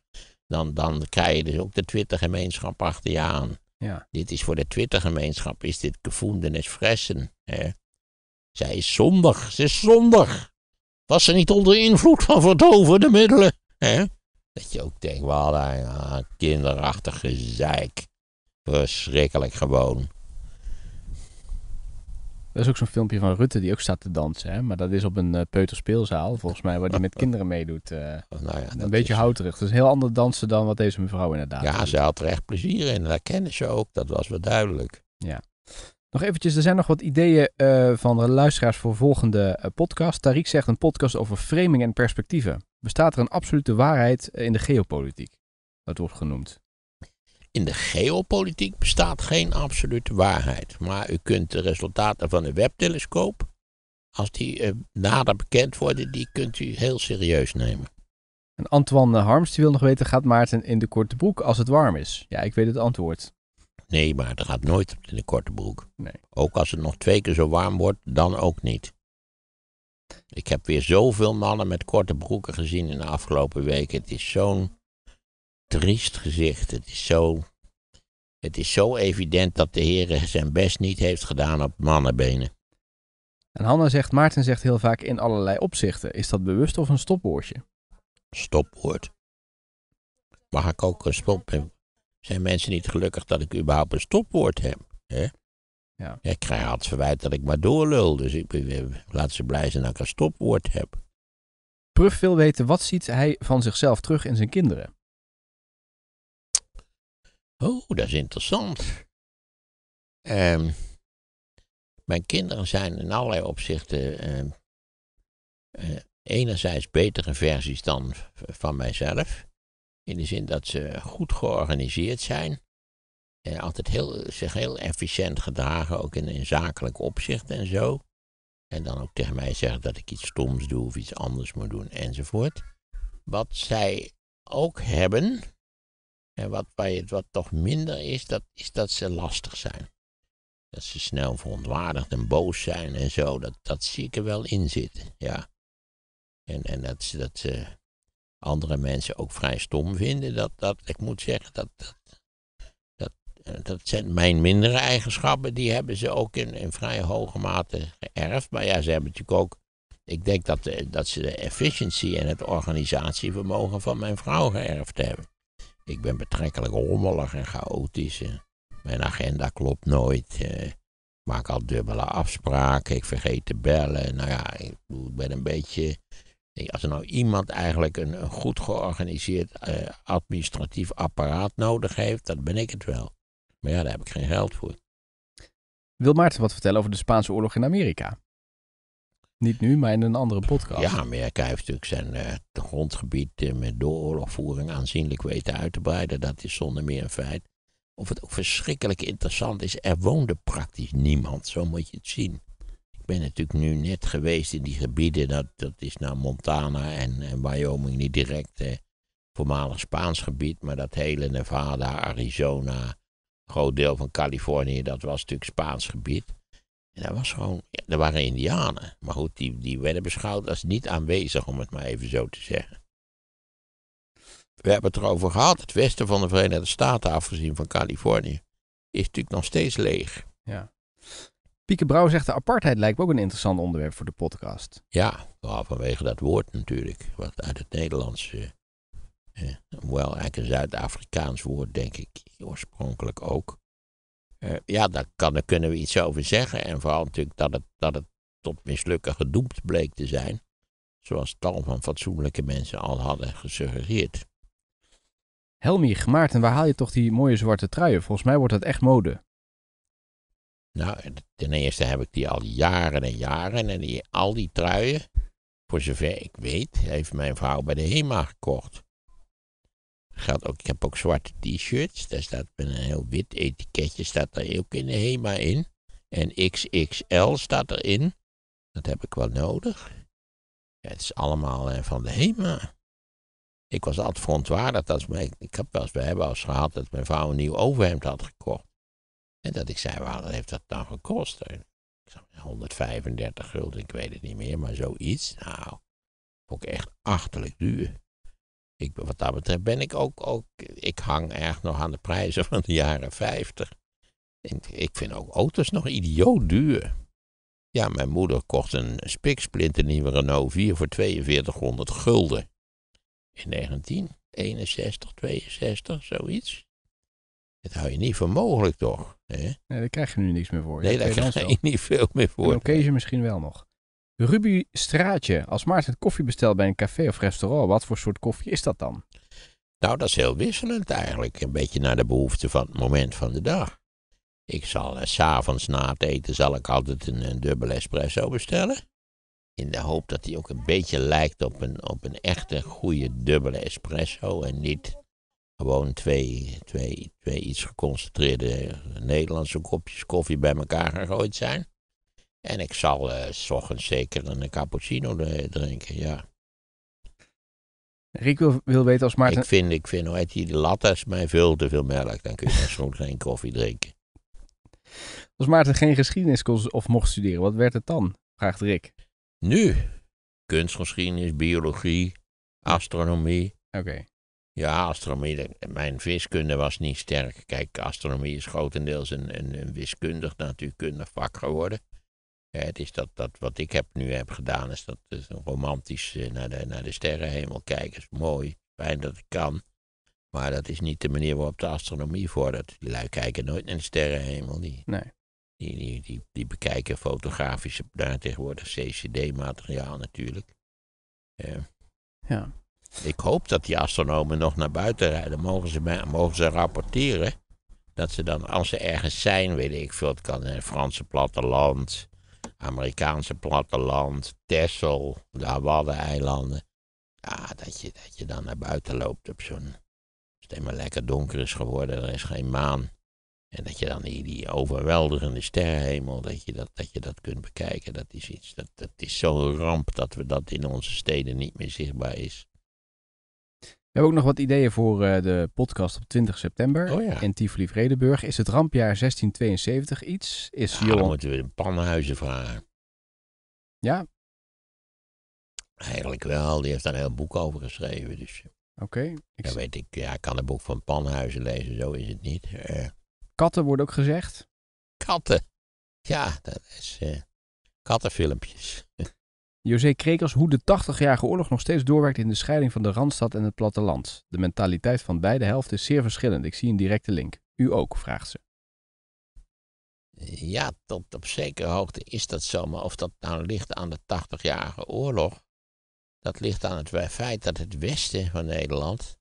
[SPEAKER 1] dan, dan krijg je dus ook de Twitter-gemeenschap achter je aan. Ja. Dit is voor de Twitter-gemeenschap, is dit gevoendenis fressen. Hè? Zij is zondig, ze is zondig. Was ze niet onder invloed van verdovende middelen? Hè? Dat je ook denkt, wat een eh, kinderachtige zeik, Verschrikkelijk gewoon.
[SPEAKER 2] Er is ook zo'n filmpje van Rutte die ook staat te dansen. Hè? Maar dat is op een eh, peuterspeelzaal, volgens mij, waar hij met kinderen meedoet. Eh. nou ja, een beetje is... houterig. Het is een heel ander dansen dan wat deze mevrouw
[SPEAKER 1] inderdaad Ja, doet. ze had er echt plezier in. Dat kennen ze ook. Dat was wel duidelijk. Ja. Nog
[SPEAKER 2] eventjes, er zijn nog wat ideeën eh, van de luisteraars voor volgende eh, podcast. Tariq zegt een podcast over framing en perspectieven. Bestaat er een absolute waarheid eh, in de geopolitiek? Dat wordt genoemd.
[SPEAKER 1] In de geopolitiek bestaat geen absolute waarheid. Maar u kunt de resultaten van een webtelescoop, als die nader bekend worden, die kunt u heel serieus nemen.
[SPEAKER 2] En Antoine Harms wil nog weten, gaat Maarten in de korte broek
[SPEAKER 1] als het warm is? Ja, ik weet het antwoord. Nee, maar het gaat nooit in een korte broek. Nee. Ook als het nog twee keer zo warm wordt, dan ook niet. Ik heb weer zoveel mannen met korte broeken gezien in de afgelopen weken. Het is zo'n triest gezicht. Het is zo, het is zo evident dat de Heer zijn best niet heeft gedaan op mannenbenen.
[SPEAKER 2] En Hanna zegt, Maarten zegt heel vaak in allerlei opzichten. Is dat
[SPEAKER 1] bewust of een stopwoordje? Stopwoord. Mag ik ook een stop, zijn mensen niet gelukkig dat ik überhaupt een stopwoord heb. Hè? Ja. Ik krijg altijd verwijt dat ik maar doorlul, dus ik, eh, eh, laat ze blij zijn dat ik een stopwoord heb.
[SPEAKER 2] Pruf wil weten, wat ziet hij van zichzelf terug in zijn kinderen?
[SPEAKER 1] Oh, dat is interessant. Ehm, mijn kinderen zijn in allerlei opzichten ehm, eh, enerzijds betere versies dan van mijzelf. In de zin dat ze goed georganiseerd zijn. En altijd heel, zich heel efficiënt gedragen, ook in, in zakelijk opzicht en zo. En dan ook tegen mij zeggen dat ik iets stoms doe of iets anders moet doen enzovoort. Wat zij ook hebben, en wat, bij het, wat toch minder is, dat is dat ze lastig zijn. Dat ze snel verontwaardigd en boos zijn en zo. Dat, dat zie ik er wel in zitten, ja. En, en dat, dat, andere mensen ook vrij stom vinden. Dat, dat, ik moet zeggen, dat, dat, dat, eh, dat zijn mijn mindere eigenschappen, die hebben ze ook in, in vrij hoge mate geërfd. Maar ja, ze hebben natuurlijk ook, ik denk dat, eh, dat ze de efficiëntie en het organisatievermogen van mijn vrouw geërfd hebben. Ik ben betrekkelijk rommelig en chaotisch. Eh. Mijn agenda klopt nooit. Ik maak al dubbele afspraken. Ik vergeet te bellen. Nou ja, ik ben een beetje als er nou iemand eigenlijk een, goed georganiseerd eh, administratief apparaat nodig heeft, dan ben ik het wel. Maar ja, daar heb ik geen geld voor. Wil Maarten wat vertellen over de Spaanse oorlog in Amerika? Niet nu, maar in een andere podcast. Ja, Amerika heeft natuurlijk zijn uh, grondgebied uh, met dooroorlogvoering aanzienlijk weten uit te breiden. Dat is zonder meer een feit. Of het ook verschrikkelijk interessant is, er woonde praktisch niemand. Zo moet je het zien ben natuurlijk nu net geweest in die gebieden. Dat, dat is nou Montana en, Wyoming niet direct eh, voormalig Spaans gebied. Maar dat hele Nevada, Arizona, groot deel van Californië, dat was natuurlijk Spaans gebied. En dat was gewoon, ja, waren indianen. Maar goed, die, die werden beschouwd als niet aanwezig, om het maar even zo te zeggen. We hebben het erover gehad. Het westen van de Verenigde Staten, afgezien van Californië, is natuurlijk nog steeds leeg. Ja. Pieke Brouw zegt de apartheid lijkt me ook een interessant onderwerp voor de podcast. Ja, vanwege dat woord natuurlijk, wat uit het Nederlands, eh, eh, wel eigenlijk een Zuid-Afrikaans woord denk ik oorspronkelijk ook. Eh, ja, daar, kan, kunnen we iets over zeggen en vooral natuurlijk dat het, dat het tot mislukken gedoemd bleek te zijn, zoals tal van fatsoenlijke mensen al hadden gesuggereerd. Helmich, Maarten,
[SPEAKER 2] waar haal je toch die mooie zwarte truien? Volgens mij wordt dat echt mode.
[SPEAKER 1] Nou, ten eerste heb ik die al jaren en jaren. En die, al die truien, voor zover ik weet, heeft mijn vrouw bij de HEMA gekocht. Gaat ook, ik heb ook zwarte t-shirts. Daar staat met een heel wit etiketje, staat er ook in de HEMA in. En XXL staat erin. Dat heb ik wel nodig. Ja, het is allemaal eh, van de HEMA. Ik was altijd verontwaardigd als mijn, ik heb wel eens bij hebben als gehad dat mijn vrouw een nieuw overhemd had gekocht dat ik zei, wat heeft dat dan gekost? Ik 135 gulden, ik weet het niet meer, maar zoiets. Nou, ook echt achterlijk duur. Ik, wat dat betreft ben ik ook, ook, ik hang erg nog aan de prijzen van de jaren 50. ik vind ook auto's nog idioot duur. Ja, mijn moeder kocht een spiksplinter nieuwe Renault 4 voor 4200 gulden. In 1961, 62, zoiets. Dat hou je niet voor mogelijk toch? Nee, daar krijg je nu niks meer voor. Nee, daar krijg je niet veel meer voor. Een
[SPEAKER 2] occasion misschien wel nog. Ruby Straatje. Als Maarten koffie bestelt bij een café of restaurant, wat voor soort koffie is dat dan?
[SPEAKER 1] Nou, dat is heel wisselend eigenlijk. Een beetje naar de behoefte van het moment van de dag. Ik zal eh, s'avonds na het eten zal ik altijd een, dubbele espresso bestellen. In de hoop dat die ook een beetje lijkt op een, op een echte goede dubbele espresso. En niet gewoon twee, twee, twee iets geconcentreerde Nederlandse kopjes koffie bij elkaar gegooid zijn. En ik zal uh, s ochtends zeker een cappuccino drinken, ja.
[SPEAKER 2] Rick wil, wil weten als Maarten... Ik
[SPEAKER 1] vind, ik vind hoe heet die, lattes mij veel te veel melk. Dan kun je gewoon geen koffie drinken.
[SPEAKER 2] Als Maarten geen geschiedenis of mocht studeren, wat werd het dan?
[SPEAKER 1] Vraagt Rick. Nu? Kunstgeschiedenis, biologie, astronomie. Oké. Okay. Ja, astronomie, mijn wiskunde was niet sterk. Kijk, astronomie is grotendeels een, een, wiskundig, natuurkundig vak geworden. het is dat, dat wat ik heb, nu heb gedaan, is dat is romantisch eh, naar de, naar de sterrenhemel kijken. is mooi, fijn dat ik kan. Maar dat is niet de manier waarop de astronomie vordert. Die lui kijken nooit naar de sterrenhemel. Die, nee. die, die, die, die bekijken fotografische, daar tegenwoordig CCD-materiaal natuurlijk. Eh, ja. Ik hoop dat die astronomen nog naar buiten rijden. Mogen ze, mogen ze rapporteren dat ze dan, als ze ergens zijn, weet ik veel, het kan in het Franse platteland, Amerikaanse platteland, Texel, de Hawadden-eilanden. Ja, dat je, dat je dan naar buiten loopt op zo'n. Als het helemaal lekker donker is geworden, er is geen maan. En dat je dan die, die overweldigende sterrenhemel, dat je dat, dat je dat kunt bekijken, dat is iets. Dat, dat is zo'n ramp dat we dat in onze steden niet meer zichtbaar is.
[SPEAKER 2] We hebben ook nog wat ideeën voor eh, de podcast op 20 september oh ja. in Tivoli Vredenburg. Is het rampjaar 1672 iets? Is ja, Johan... Dan moeten
[SPEAKER 1] we de pannenhuizen vragen. Ja? Eigenlijk wel. Die heeft daar een heel boek over geschreven. Dus... Eh, Oké. Okay, weet ik, ja, ik kan een boek van Panhuizen lezen, zo is het niet. Eh.
[SPEAKER 2] Katten wordt ook gezegd. Katten? Ja, dat is uh... kattenfilmpjes. José Krekers hoe de 80-jarige oorlog nog steeds doorwerkt in de scheiding van de Randstad en het platteland. De mentaliteit van beide helften is zeer verschillend. Ik zie een directe link. U ook, vraagt ze.
[SPEAKER 1] Ja, tot op zekere hoogte is dat zo. Maar of dat nou ligt aan de 80-jarige oorlog, dat ligt aan het feit dat het westen van Nederland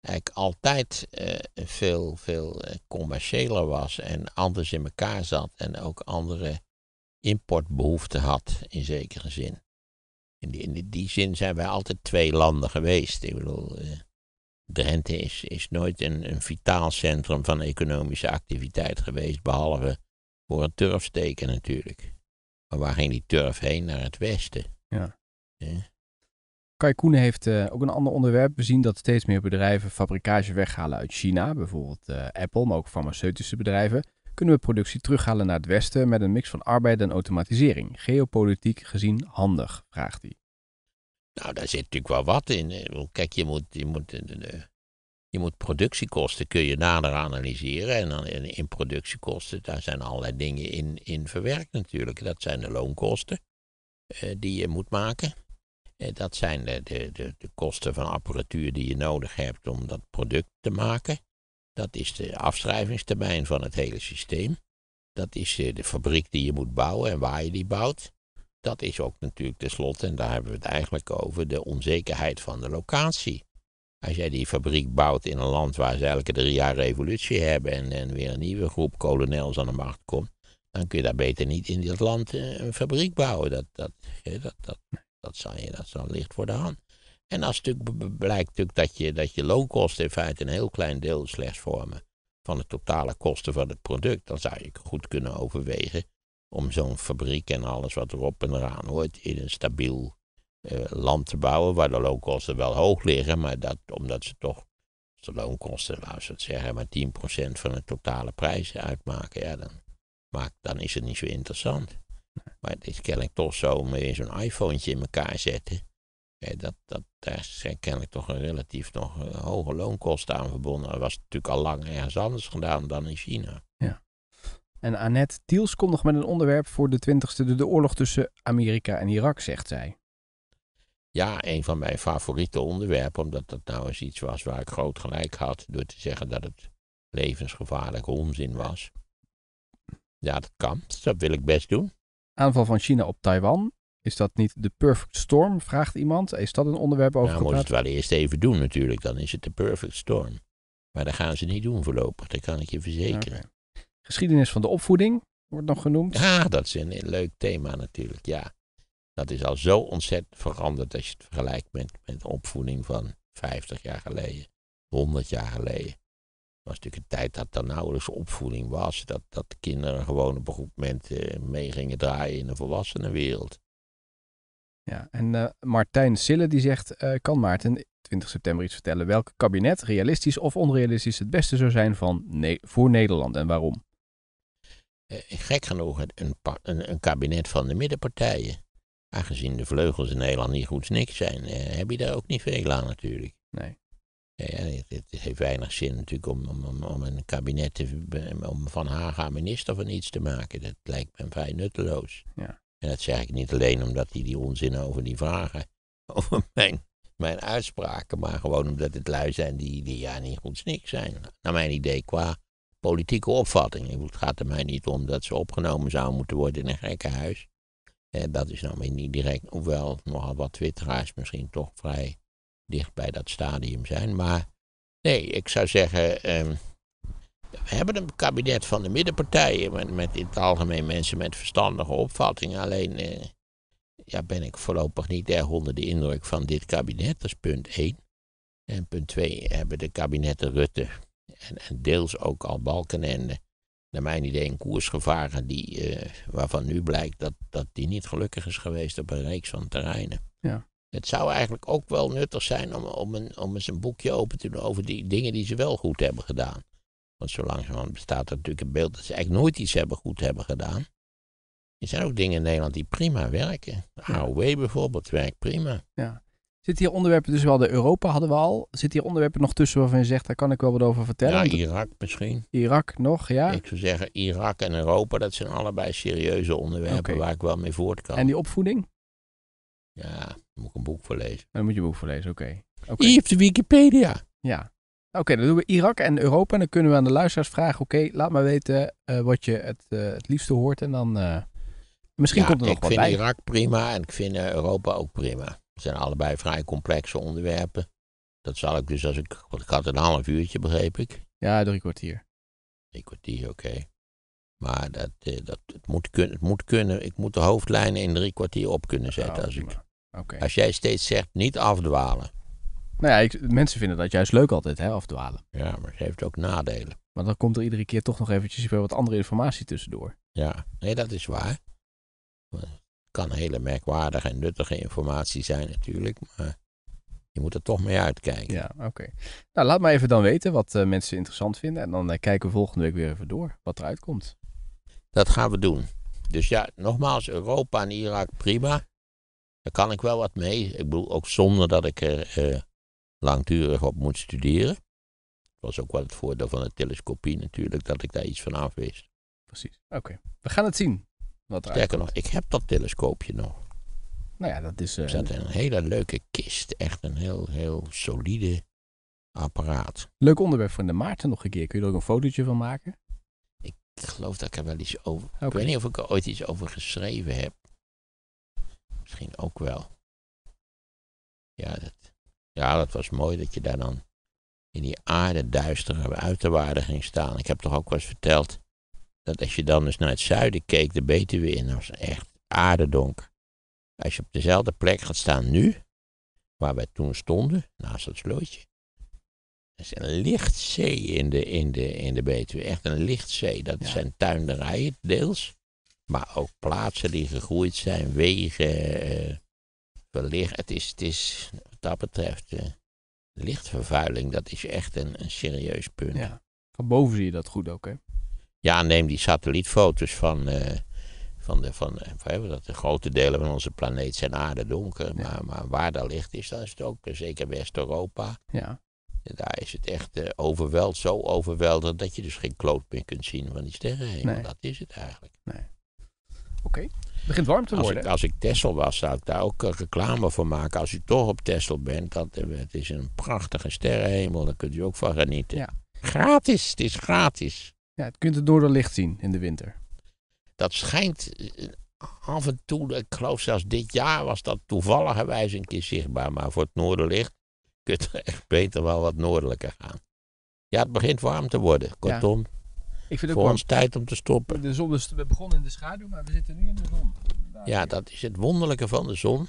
[SPEAKER 1] eigenlijk altijd eh, veel, veel eh, commerciëler was en anders in elkaar zat en ook andere importbehoeften had in zekere zin. In die, in zin zijn wij altijd twee landen geweest. Ik bedoel, eh, Drenthe is, is nooit een, een vitaal centrum van economische activiteit geweest, behalve voor het turfsteken natuurlijk. Maar waar ging die turf heen? Naar het westen.
[SPEAKER 2] Ja. Kai Koen heeft eh, ook een ander onderwerp. We zien dat steeds meer bedrijven fabrikage weghalen uit China, bijvoorbeeld eh, Apple, maar ook farmaceutische bedrijven kunnen we productie terughalen naar het westen met een mix van arbeid en automatisering. Geopolitiek gezien handig, vraagt hij.
[SPEAKER 1] Nou, daar zit natuurlijk wel wat in. Kijk, je moet, je moet, eh, je moet productiekosten kun je nader analyseren. En dan in productiekosten, daar zijn allerlei dingen in, in verwerkt natuurlijk. Dat zijn de loonkosten eh, die je moet maken. Eh, dat zijn de, de, de, de kosten van apparatuur die je nodig hebt om dat product te maken. Dat is de afschrijvingstermijn van het hele systeem. Dat is eh, de fabriek die je moet bouwen en waar je die bouwt. Dat is ook natuurlijk tenslotte, en daar hebben we het eigenlijk over, de onzekerheid van de locatie. Als jij die fabriek bouwt in een land waar ze elke drie jaar revolutie hebben en, en weer een nieuwe groep kolonels aan de macht komt, dan kun je daar beter niet in dat land eh, een fabriek bouwen. Dat, dat, dat, dat, dat, zal je, dat zal licht voor de hand. En als het blijkt natuurlijk dat, je, dat je loonkosten in feite een heel klein deel slechts vormen van de totale kosten van het product, dan zou je goed kunnen overwegen om zo'n fabriek en alles wat erop en eraan hoort in een stabiel eh, land te bouwen, waar de loonkosten wel hoog liggen, maar dat, omdat ze toch de loonkosten, laten we het zeggen, maar 10% van de totale prijs uitmaken, ja, dan, maakt, dan is het niet zo interessant. Maar het is kennelijk toch zo, met zo'n iPhone in elkaar zetten, dat, dat, daar zijn eh, kennelijk toch een relatief nog eh, hoge loonkosten aan verbonden. Dat was natuurlijk al lang ergens anders gedaan dan in China.
[SPEAKER 2] Ja. En Annette Tiels komt met een onderwerp voor de 20e, de oorlog tussen Amerika en Irak, zegt zij.
[SPEAKER 1] Ja, een van mijn favoriete onderwerpen, omdat dat nou eens iets was waar ik groot gelijk had door te zeggen dat het levensgevaarlijke onzin was. Ja, dat kan, dat wil ik best doen.
[SPEAKER 2] Aanval van China op Taiwan, is dat niet de perfect storm? Vraagt iemand. Is dat een onderwerp over? Nou, moeten het
[SPEAKER 1] wel eerst even doen natuurlijk. Dan is het de perfect storm. Maar dat gaan ze niet doen voorlopig. Dat kan ik je verzekeren. Geschiedenis van de opvoeding
[SPEAKER 2] wordt nog genoemd.
[SPEAKER 1] Ja, dat is een, leuk thema natuurlijk. Ja, dat is al zo ontzettend veranderd als je het vergelijkt met, met de opvoeding van 50 jaar geleden, 100 jaar geleden. Het was natuurlijk een tijd dat er nauwelijks opvoeding was. Dat, dat de kinderen gewoon op een goed moment eh, mee gingen draaien in de volwassenenwereld.
[SPEAKER 2] Ja, en eh, Martijn Sille die zegt, eh, kan Maarten 20 september iets vertellen welk kabinet, realistisch of onrealistisch, het beste
[SPEAKER 1] zou zijn van voor Nederland en waarom? Eh, gek genoeg een, een, een, kabinet van de middenpartijen. Aangezien de vleugels in Nederland niet goed niks zijn, heb je daar ook niet veel aan natuurlijk. Nee. Ja, het, heeft weinig zin natuurlijk om, om, om een kabinet om van Haga minister van iets te maken. Dat lijkt me vrij nutteloos. Ja. En dat zeg ik niet alleen omdat hij die onzin over die vragen, over mijn, mijn uitspraken, maar gewoon omdat het lui zijn die, die ja niet goed snik zijn. Naar mijn idee, qua politieke opvatting. Het gaat er mij niet om dat ze opgenomen zouden moeten worden in een gekkenhuis. En eh, dat is nou niet direct, hoewel nogal wat twitteraars misschien toch vrij dicht bij dat stadium zijn. Maar nee, ik zou zeggen, ehm, we hebben een kabinet van de middenpartijen. Met, met in het algemeen mensen met verstandige opvattingen. Alleen eh, ja, ben ik voorlopig niet erg onder de indruk van dit kabinet. Dat is punt 1. En punt 2 hebben de kabinetten Rutte en, en deels ook al Balkenende. Naar mijn idee een koers gevaren die, eh, waarvan nu blijkt dat, dat die niet gelukkig is geweest op een reeks van terreinen. Ja. Het zou eigenlijk ook wel nuttig zijn om, om, een, om eens een boekje open te doen over die dingen die ze wel goed hebben gedaan. Want zo langzamerhand bestaat er natuurlijk een beeld dat ze eigenlijk nooit iets hebben goed hebben gedaan. Er zijn ook dingen in Nederland die prima werken. De AOW bijvoorbeeld werkt prima. Ja.
[SPEAKER 2] Zit hier onderwerpen, dus wel de Europa hadden we al. Zitten hier onderwerpen nog tussen waarvan je zegt, daar kan ik wel wat over vertellen? Ja,
[SPEAKER 1] Irak misschien.
[SPEAKER 2] Irak nog, ja. Ik
[SPEAKER 1] zou zeggen, Irak en Europa, dat zijn allebei serieuze onderwerpen waar ik wel mee voort kan.
[SPEAKER 2] En die opvoeding?
[SPEAKER 1] Ja, daar moet ik een boek voor lezen.
[SPEAKER 2] moet je een boek voorlezen, oké. Okay. okay. Hier op de
[SPEAKER 1] Wikipedia.
[SPEAKER 2] Ja. Oké, dan doen we Irak en Europa. En dan kunnen we aan de luisteraars vragen: oké, laat maar weten eh, wat je het, eh, het liefste hoort. En dan eh, misschien komt er nog wat bij. Ik vind Irak
[SPEAKER 1] prima en ik vind Europa ook prima. Het zijn allebei vrij complexe onderwerpen. Dat zal ik dus als ik. Want ik had een half uurtje, begreep ik. Ja, drie kwartier. Drie kwartier, oké. Maar dat, dat, het, moet kunnen, het moet kunnen. Ik moet de hoofdlijnen in drie kwartier op kunnen nou, zetten. als, ik, als jij steeds zegt niet afdwalen. Nou ja, mensen vinden dat juist leuk altijd, hè, afdwalen. Ja, maar het heeft ook
[SPEAKER 2] nadelen. Maar dan komt er iedere keer toch nog eventjes weer wat andere informatie tussendoor. Ja,
[SPEAKER 1] nee, dat is waar. Het kan hele merkwaardige en nuttige informatie zijn natuurlijk, maar je moet er toch mee uitkijken. Ja, oké. Nou, laat maar even dan weten wat eh, mensen interessant vinden en dan eh, kijken we volgende week weer even door wat eruit komt. Dat gaan we doen. Dus ja, nogmaals, Europa en Irak, prima. Daar kan ik wel wat mee. Ik bedoel, ook zonder dat ik er... Eh, langdurig op moet studeren. Dat was ook wel het voordeel van de telescopie natuurlijk, dat ik daar iets van af wist. Precies, oké. We gaan het zien. Wat Sterker nog, ik heb dat telescoopje nog.
[SPEAKER 2] Nou ja, dat is... Uh... Er eh, zat een
[SPEAKER 1] hele leuke kist, echt een heel, heel solide apparaat. Leuk onderwerp voor de Maarten nog
[SPEAKER 2] een keer. Kun je er ook een fotootje van maken? Ik geloof dat ik er wel iets over... Ik weet niet of ik er ooit iets
[SPEAKER 1] over geschreven heb. Misschien ook wel. Ja, dat ja, dat was mooi dat je daar dan in die aarde duistere uiterwaarden ging staan. Ik heb toch ook wel eens verteld dat als je dan eens dus naar het zuiden keek, de Betuwe in, was echt aardedonker. Als je op dezelfde plek gaat staan nu, waar wij toen stonden, naast dat slootje, dat is een lichtzee in de, in de, in de Betuwe. Echt een lichtzee. Dat zijn tuinderijen deels, maar ook plaatsen die gegroeid zijn, wegen, verlicht. Eh, het is, het is dat betreft, eh, lichtvervuiling, dat is echt een, een serieus punt. Ja. Van boven zie je dat goed ook, hè? Ja, neem die satellietfoto's van, eh, van, de, van, eh, van dat de grote delen van onze planeet zijn aarde donker. Maar, maar waar dat licht is, dan is het ook, zeker West-Europa. Ja. Daar is het echt uh, overweld, zo overweldigend dat je dus geen kloot meer kunt zien van die sterren Dat is het eigenlijk. Nee. Oké begint warm te als worden. Ik, als ik Tessel was, zou ik daar ook eh, reclame voor maken. Als u toch op Tessel bent, dat, eh, het is een prachtige sterrenhemel. Daar kunt u ook van genieten. Ja. Gratis, het is gratis. Ja, het kunt het door de licht zien in de winter. Dat schijnt eh, af en toe, ik geloof zelfs dit jaar was dat toevalligerwijs een keer zichtbaar. Maar voor het noorderlicht kunt u echt beter wel wat noordelijker gaan. Ja, het begint warm te worden. Kortom, ik vind voor ons tijd om te stoppen. De zon is,
[SPEAKER 2] we begonnen in de schaduw, maar we zitten
[SPEAKER 1] nu in de zon. ja, dat is het wonderlijke van de zon.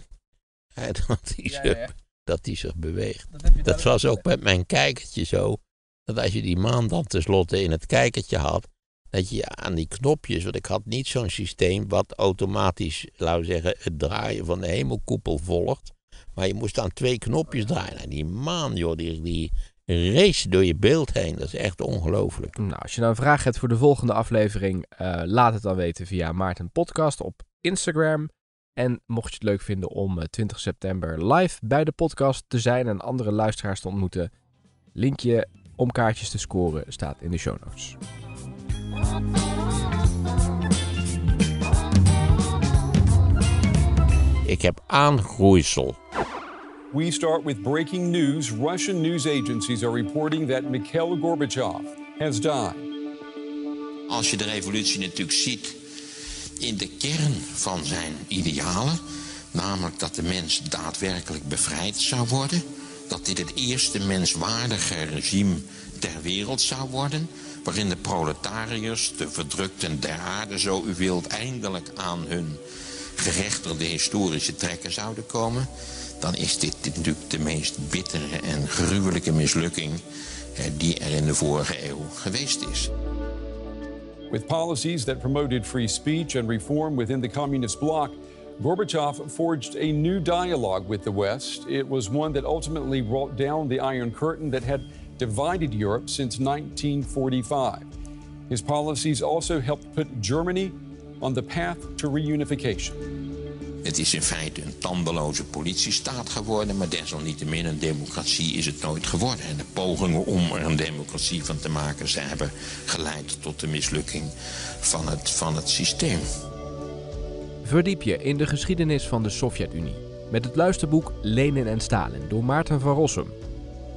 [SPEAKER 1] dat, die zich, dat die zich beweegt. Dat, was ook met mijn kijkertje zo. Dat als je die maan dan tenslotte in het kijkertje had, dat je aan die knopjes, want ik had niet zo'n systeem wat automatisch, laten we zeggen, het draaien van de hemelkoepel volgt. Maar je moest aan twee knopjes oh draaien. En nou, die maan, joh, die, die, race door je beeld heen. Dat is echt ongelooflijk. Nou, als je nou een vraag hebt voor de volgende aflevering, eh, laat het dan weten via Maarten
[SPEAKER 2] Podcast op Instagram. En mocht je het leuk vinden om 20 eh, september live bij de podcast te zijn en andere luisteraars te ontmoeten, linkje om kaartjes te scoren
[SPEAKER 1] staat in de show notes. Ik heb aangroeisel.
[SPEAKER 2] We start with breaking news. Russian news agencies are reporting that Mikhail Gorbachev
[SPEAKER 1] has died. Als je de revolutie natuurlijk ziet in de kern van zijn idealen, namelijk dat de mens daadwerkelijk bevrijd zou worden, dat dit het eerste menswaardige regime ter wereld zou worden, waarin de proletariërs, de verdrukten der aarde, zo u wilt, eindelijk aan hun gerechtigde historische trekken zouden komen dan is dit natuurlijk de meest bittere en gruwelijke mislukking die er in de vorige eeuw geweest is. With policies
[SPEAKER 2] that promoted free speech and reform within the communist bloc, Gorbachev forged a new dialogue with the West. It was one that ultimately brought down the Iron Curtain that had divided Europe since 1945. His policies also helped put Germany on the path to reunification.
[SPEAKER 1] Het is in feite een tandeloze politiestaat geworden, maar desalniettemin een democratie is het nooit geworden. En de pogingen om er een democratie van te maken, ze hebben geleid tot de mislukking van het, van het systeem.
[SPEAKER 2] Verdiep je in de geschiedenis van de Sovjet-Unie met het luisterboek Lenin en Stalin door Maarten van Rossum.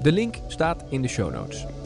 [SPEAKER 2] De link staat in de show notes.